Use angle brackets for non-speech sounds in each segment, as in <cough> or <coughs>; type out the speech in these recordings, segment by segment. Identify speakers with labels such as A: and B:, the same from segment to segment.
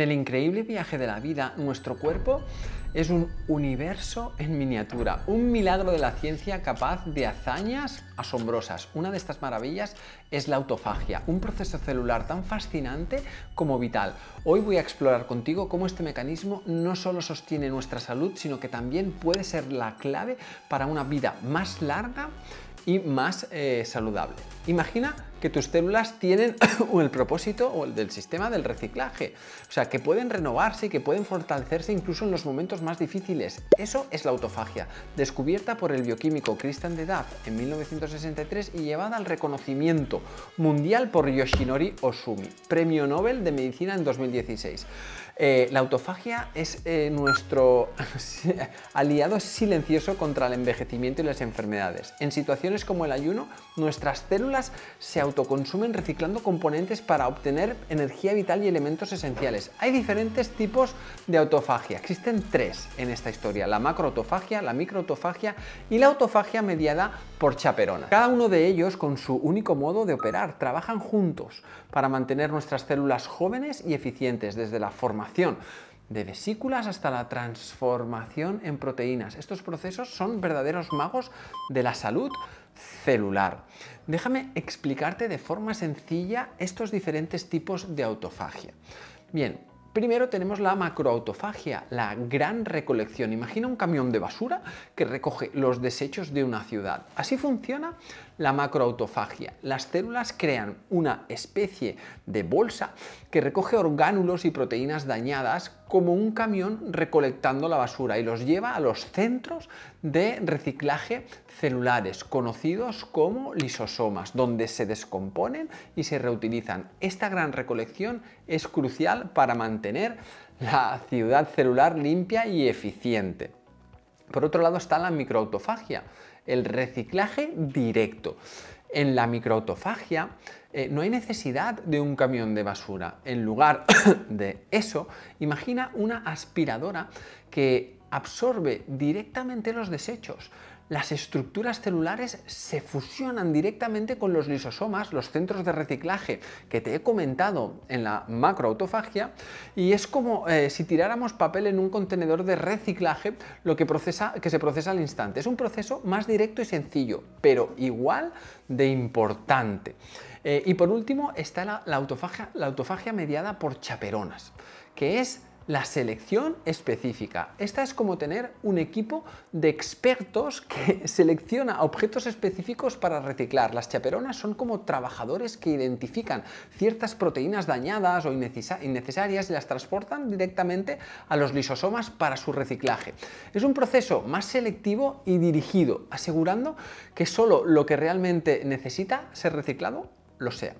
A: En el increíble viaje de la vida, nuestro cuerpo es un universo en miniatura, un milagro de la ciencia capaz de hazañas asombrosas. Una de estas maravillas es la autofagia, un proceso celular tan fascinante como vital. Hoy voy a explorar contigo cómo este mecanismo no solo sostiene nuestra salud, sino que también puede ser la clave para una vida más larga y más eh, saludable. Imagina que tus células tienen <coughs> el propósito o el del sistema del reciclaje, o sea, que pueden renovarse y que pueden fortalecerse incluso en los momentos más difíciles. Eso es la autofagia, descubierta por el bioquímico Christian de Duff en 1963 y llevada al reconocimiento mundial por Yoshinori Osumi, Premio Nobel de Medicina en 2016. Eh, la autofagia es eh, nuestro <laughs> aliado silencioso contra el envejecimiento y las enfermedades. En situaciones como el ayuno, nuestras células se autoconsumen reciclando componentes para obtener energía vital y elementos esenciales. Hay diferentes tipos de autofagia. Existen tres en esta historia, la macroautofagia, la microautofagia y la autofagia mediada por chaperona. Cada uno de ellos con su único modo de operar. Trabajan juntos para mantener nuestras células jóvenes y eficientes desde la formación de vesículas hasta la transformación en proteínas. Estos procesos son verdaderos magos de la salud celular. Déjame explicarte de forma sencilla estos diferentes tipos de autofagia. Bien, Primero tenemos la macroautofagia, la gran recolección. Imagina un camión de basura que recoge los desechos de una ciudad. Así funciona la macroautofagia. Las células crean una especie de bolsa que recoge orgánulos y proteínas dañadas como un camión recolectando la basura y los lleva a los centros de reciclaje celulares, conocidos como lisosomas, donde se descomponen y se reutilizan. Esta gran recolección es crucial para mantener la ciudad celular limpia y eficiente. Por otro lado está la microautofagia, el reciclaje directo. En la microautofagia eh, no hay necesidad de un camión de basura. En lugar <coughs> de eso, imagina una aspiradora que absorbe directamente los desechos. Las estructuras celulares se fusionan directamente con los lisosomas, los centros de reciclaje que te he comentado en la macroautofagia, y es como eh, si tiráramos papel en un contenedor de reciclaje, lo que se procesa al instante. Es un proceso más directo y sencillo, pero igual de importante. Eh, y por último está la, autofagia, la autofagia mediada por chaperonas, que es la selección específica. Esta es como tener un equipo de expertos que <laughs> selecciona objetos específicos para reciclar. Las chaperonas son como trabajadores que identifican ciertas proteínas dañadas o innecesarias y las transportan directamente a los lisosomas para su reciclaje. Es un proceso más selectivo y dirigido, asegurando que solo lo que realmente necesita ser reciclado lo sea.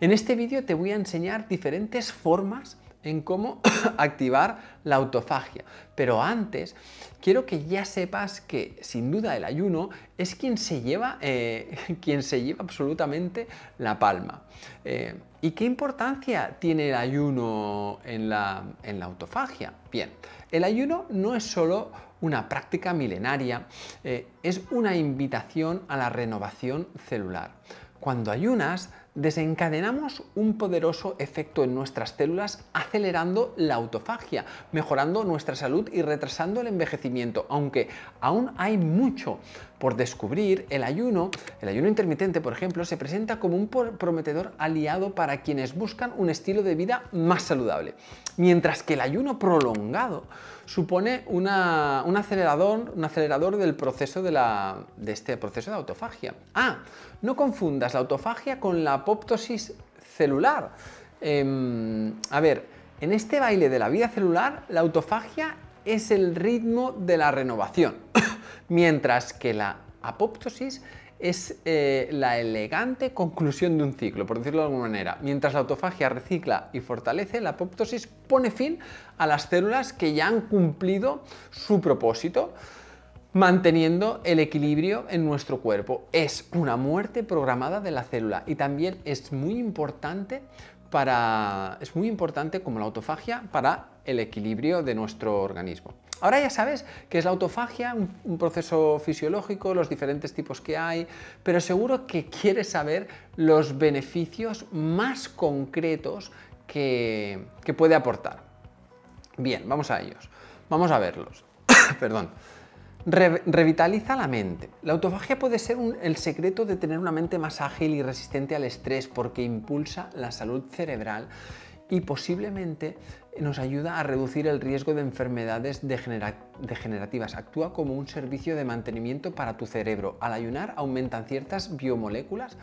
A: En este vídeo te voy a enseñar diferentes formas en cómo <coughs> activar la autofagia. Pero antes, quiero que ya sepas que sin duda el ayuno es quien se lleva, eh, <laughs> quien se lleva absolutamente la palma. Eh, ¿Y qué importancia tiene el ayuno en la, autofagia? Bien, el ayuno no es solo una práctica milenaria, eh, es una invitación a la renovación celular. Cuando ayunas, desencadenamos un poderoso efecto en nuestras células acelerando la autofagia, mejorando nuestra salud y retrasando el envejecimiento. Aunque aún hay mucho por descubrir, el ayuno, el ayuno intermitente, por ejemplo, se presenta como un prometedor aliado para quienes buscan un estilo de vida más saludable. Mientras que el ayuno prolongado supone un, acelerador, un acelerador del proceso de, este proceso de autofagia. Ah, no confundas la autofagia con la apoptosis celular. Em, a ver, en este baile de la vida celular, la autofagia es el ritmo de la renovación, <coughs> mientras que la apoptosis es eh, la elegante conclusión de un ciclo, por decirlo de alguna manera. Mientras la autofagia recicla y fortalece, la apoptosis pone fin a las células que ya han cumplido su propósito manteniendo el equilibrio en nuestro cuerpo. Es una muerte programada de la célula y también es muy importante para es muy importante como la autofagia para el equilibrio de nuestro organismo. Ahora ya sabes que es la autofagia, un, proceso fisiológico, los diferentes tipos que hay, pero seguro que quieres saber los beneficios más concretos que, puede aportar. Bien, vamos a ellos. Vamos a verlos. <coughs> Perdón. revitaliza la mente. La autofagia puede ser el secreto de tener una mente más ágil y resistente al estrés porque impulsa la salud cerebral y posiblemente nos ayuda a reducir el riesgo de enfermedades degenerativas. Actúa como un servicio de mantenimiento para tu cerebro. Al ayunar aumentan ciertas biomoléculas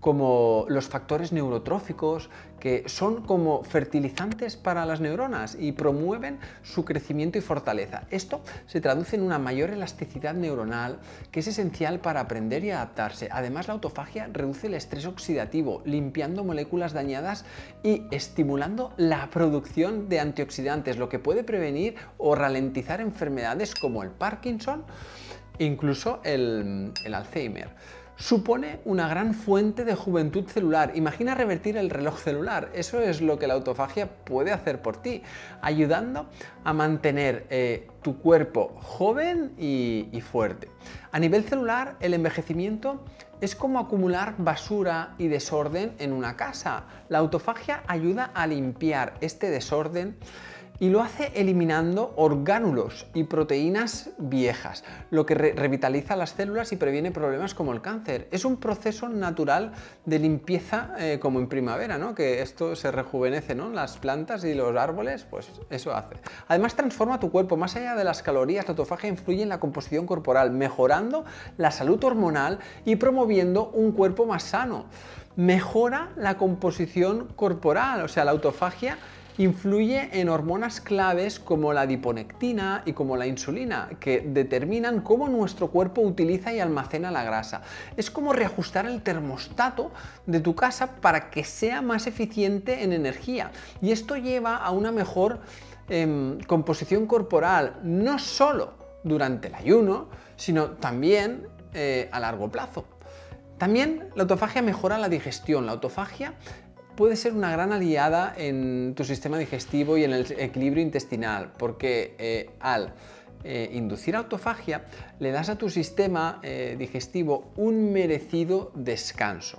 A: como los factores neurotróficos, que son como fertilizantes para las neuronas y promueven su crecimiento y fortaleza. Esto se traduce en una mayor elasticidad neuronal que es esencial para aprender y adaptarse. Además, la autofagia reduce el estrés oxidativo, limpiando moléculas dañadas y estimulando la producción de antioxidantes, lo que puede prevenir o ralentizar enfermedades como el Parkinson, e incluso el Alzheimer supone una gran fuente de juventud celular. Imagina revertir el reloj celular. Eso es lo que la autofagia puede hacer por ti, ayudando a mantener eh, tu cuerpo joven y fuerte. A nivel celular, el envejecimiento es como acumular basura y desorden en una casa. La autofagia ayuda a limpiar este desorden y lo hace eliminando orgánulos y proteínas viejas, lo que revitaliza las células y previene problemas como el cáncer. Es un proceso natural de limpieza eh, como en primavera, ¿no? que esto se rejuvenece, ¿no? las plantas y los árboles, pues eso hace. Además transforma tu cuerpo, más allá de las calorías, la autofagia influye en la composición corporal, mejorando la salud hormonal y promoviendo un cuerpo más sano. Mejora la composición corporal, o sea, la autofagia influye en hormonas claves como la diponectina y como la insulina, que determinan cómo nuestro cuerpo utiliza y almacena la grasa. Es como reajustar el termostato de tu casa para que sea más eficiente en energía. Y esto lleva a una mejor em, composición corporal, no solo durante el ayuno, sino también eh, a largo plazo. También la autofagia mejora la digestión. La autofagia puede ser una gran aliada en tu sistema digestivo y en el equilibrio intestinal, porque eh, al eh, inducir autofagia le das a tu sistema eh, digestivo un merecido descanso.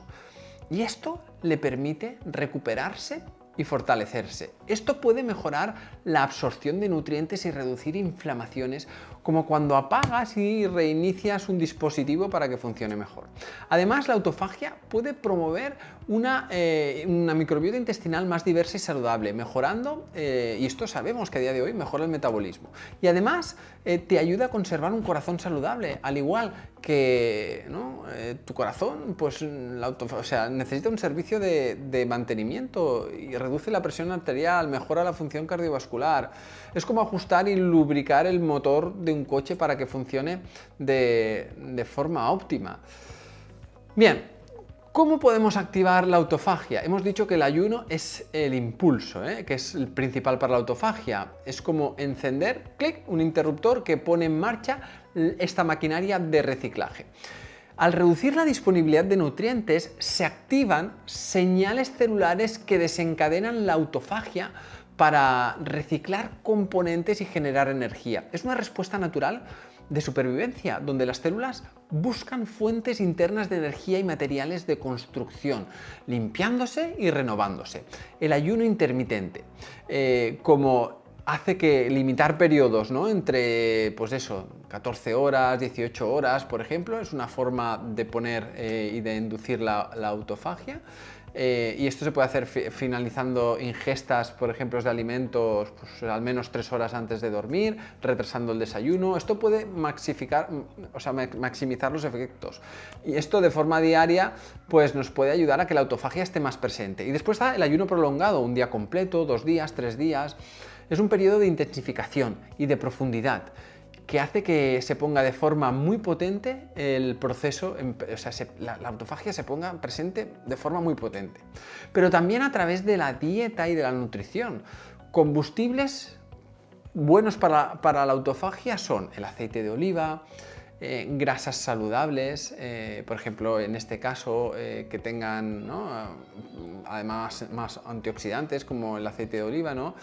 A: Y esto le permite recuperarse y fortalecerse. Esto puede mejorar la absorción de nutrientes y reducir inflamaciones como cuando apagas y reinicias un dispositivo para que funcione mejor. Además, la autofagia puede promover una, eh, microbiota intestinal más diversa y saludable, mejorando, eh, y esto sabemos que a día de hoy mejora el metabolismo. Y además eh, te ayuda a conservar un corazón saludable, al igual que tu corazón, pues la necesita un servicio de, de mantenimiento y reduce la presión arterial, mejora la función cardiovascular. Es como ajustar y lubricar el motor de un un coche para que funcione de, forma óptima. Bien, ¿Cómo podemos activar la autofagia? Hemos dicho que el ayuno es el impulso, ¿eh? que es el principal para la autofagia. Es como encender, clic, un interruptor que pone en marcha esta maquinaria de reciclaje. Al reducir la disponibilidad de nutrientes, se activan señales celulares que desencadenan la autofagia para reciclar componentes y generar energía. Es una respuesta natural de supervivencia, donde las células buscan fuentes internas de energía y materiales de construcción, limpiándose y renovándose. El ayuno intermitente, eh, como hace que limitar periodos, ¿no? Entre, pues eso, 14 horas, 18 horas, por ejemplo, es una forma de poner eh, y de inducir la autofagia. Eh, y esto se puede hacer finalizando ingestas, por ejemplo, de alimentos pues, al menos tres horas antes de dormir, retrasando el desayuno. Esto puede mm, maximizar los efectos. Y esto de forma diaria pues, nos puede ayudar a que la autofagia esté más presente. Y después está el ayuno prolongado, un día completo, dos días, tres días. Es un periodo de intensificación y de profundidad que hace que se ponga de forma muy potente el proceso, o sea, la, autofagia se ponga presente de forma muy potente. Pero también a través de la dieta y de la nutrición. Combustibles buenos para, la autofagia son el aceite de oliva, eh, grasas saludables, eh, por ejemplo, en este caso, eh, que tengan ah, además más antioxidantes como el aceite de oliva, ¿no?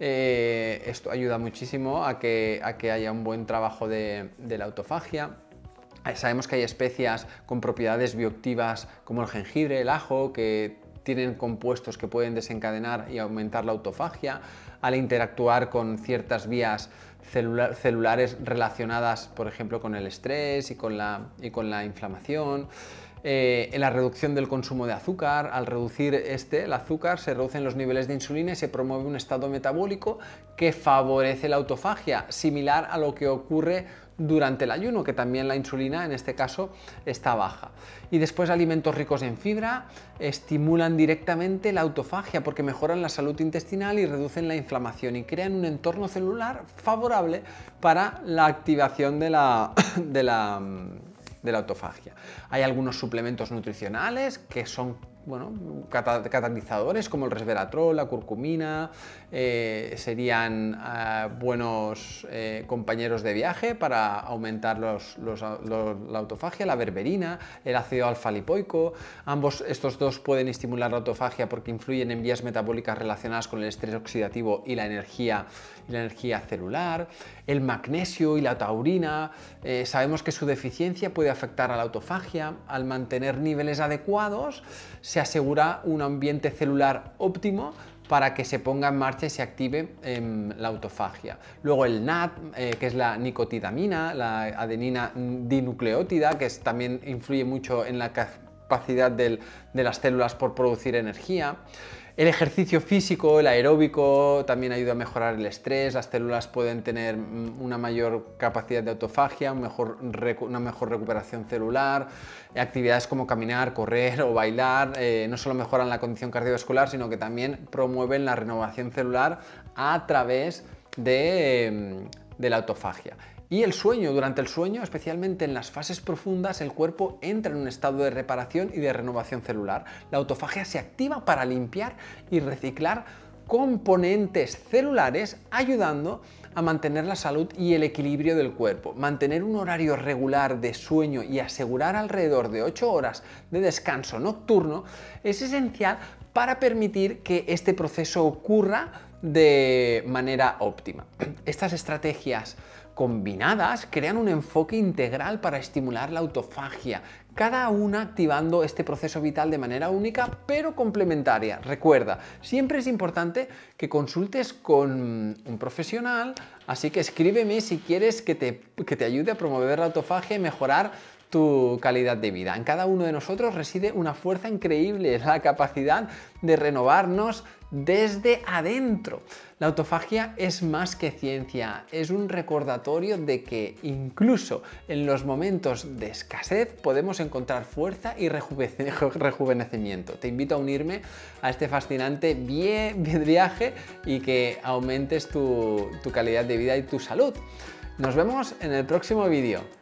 A: Eh, esto ayuda muchísimo a que, a que, haya un buen trabajo de, la autofagia. Eh, sabemos que hay especias con propiedades bioactivas como el jengibre, el ajo, que tienen compuestos que pueden desencadenar y aumentar la autofagia, al interactuar con ciertas vías celulares relacionadas, por ejemplo, con el estrés y con la, y con la inflamación. Eh, en la reducción del consumo de azúcar. Al reducir este, el azúcar, se reducen los niveles de insulina y se promueve un estado metabólico que favorece la autofagia, similar a lo que ocurre durante el ayuno, que también la insulina en este caso está baja. Y después alimentos ricos en fibra estimulan directamente la autofagia porque mejoran la salud intestinal y reducen la inflamación y crean un entorno celular favorable para la activación de la, <coughs> de la mm, de la autofagia. Hay algunos suplementos nutricionales que son bueno, catalizadores como el resveratrol, la curcumina, eh, serían eh, buenos eh, compañeros de viaje para aumentar la autofagia, la berberina, el ácido alfa-lipoico. Ambos, estos dos pueden estimular la autofagia porque influyen en vías metabólicas relacionadas con el estrés oxidativo y la energía la energía celular, el magnesio y la taurina. Eh, sabemos que su deficiencia puede afectar a la autofagia. Al mantener niveles adecuados, se asegura un ambiente celular óptimo para que se ponga en marcha y se active em, la autofagia. Luego el NAT, eh, que es la nicotidamina, la adenina dinucleótida, que también influye mucho en la capacidad de las células por producir energía. El ejercicio físico, el aeróbico, también ayuda a mejorar el estrés, las células pueden tener mm, una mayor capacidad de autofagia, una mejor recuperación celular, actividades como caminar, correr o bailar, eh, no solo mejoran la condición cardiovascular, sino que también promueven la renovación celular a través de mm, la autofagia. Y el sueño, durante el sueño, especialmente en las fases profundas, el cuerpo entra en un estado de reparación y de renovación celular. La autofagia se activa para limpiar y reciclar componentes celulares, ayudando a mantener la salud y el equilibrio del cuerpo. Mantener un horario regular de sueño y asegurar alrededor de 8 horas de descanso nocturno es esencial para permitir que este proceso ocurra de manera óptima. Estas estrategias combinadas crean un enfoque integral para estimular la autofagia, cada una activando este proceso vital de manera única pero complementaria. Recuerda, siempre es importante que consultes con un profesional, así que escríbeme si quieres que te, ayude a promover la autofagia y mejorar tu calidad de vida. En cada uno de nosotros reside una fuerza increíble, la capacidad de renovarnos desde adentro. La autofagia es más que ciencia, es un recordatorio de que incluso en los momentos de escasez podemos encontrar fuerza y <laughs> rejuvenecimiento. Te invito a unirme a este fascinante <laughs> viaje y que aumentes tu, tu calidad de vida y tu salud. Nos vemos en el próximo vídeo.